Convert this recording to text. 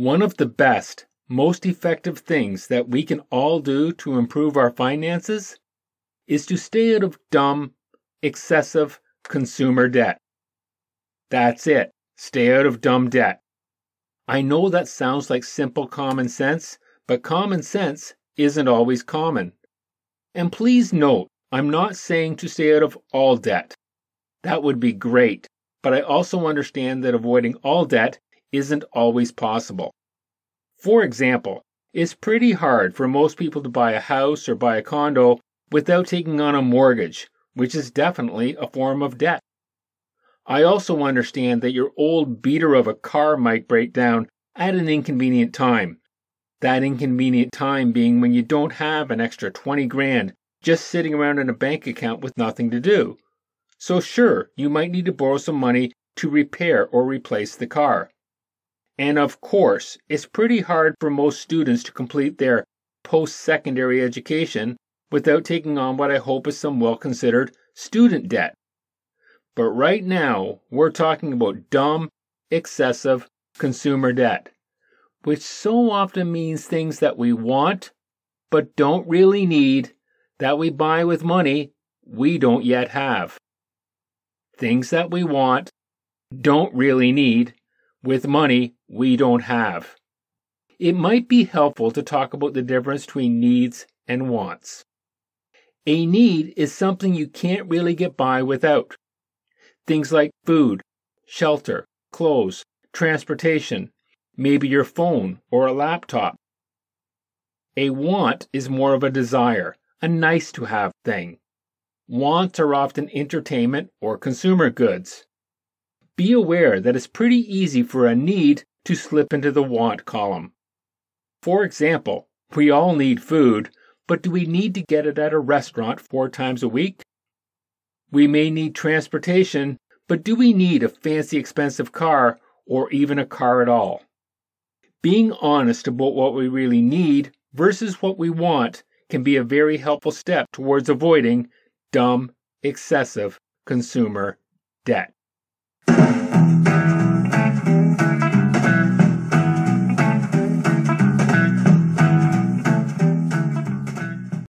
One of the best, most effective things that we can all do to improve our finances is to stay out of dumb, excessive consumer debt. That's it. Stay out of dumb debt. I know that sounds like simple common sense, but common sense isn't always common. And please note, I'm not saying to stay out of all debt. That would be great, but I also understand that avoiding all debt isn't always possible. For example, it's pretty hard for most people to buy a house or buy a condo without taking on a mortgage, which is definitely a form of debt. I also understand that your old beater of a car might break down at an inconvenient time. That inconvenient time being when you don't have an extra 20 grand just sitting around in a bank account with nothing to do. So, sure, you might need to borrow some money to repair or replace the car. And of course, it's pretty hard for most students to complete their post secondary education without taking on what I hope is some well considered student debt. But right now, we're talking about dumb, excessive consumer debt, which so often means things that we want but don't really need, that we buy with money we don't yet have. Things that we want, don't really need, with money we don't have. It might be helpful to talk about the difference between needs and wants. A need is something you can't really get by without. Things like food, shelter, clothes, transportation, maybe your phone or a laptop. A want is more of a desire, a nice to have thing. Wants are often entertainment or consumer goods be aware that it's pretty easy for a need to slip into the want column. For example, we all need food, but do we need to get it at a restaurant four times a week? We may need transportation, but do we need a fancy expensive car or even a car at all? Being honest about what we really need versus what we want can be a very helpful step towards avoiding dumb, excessive consumer debt. Thank you.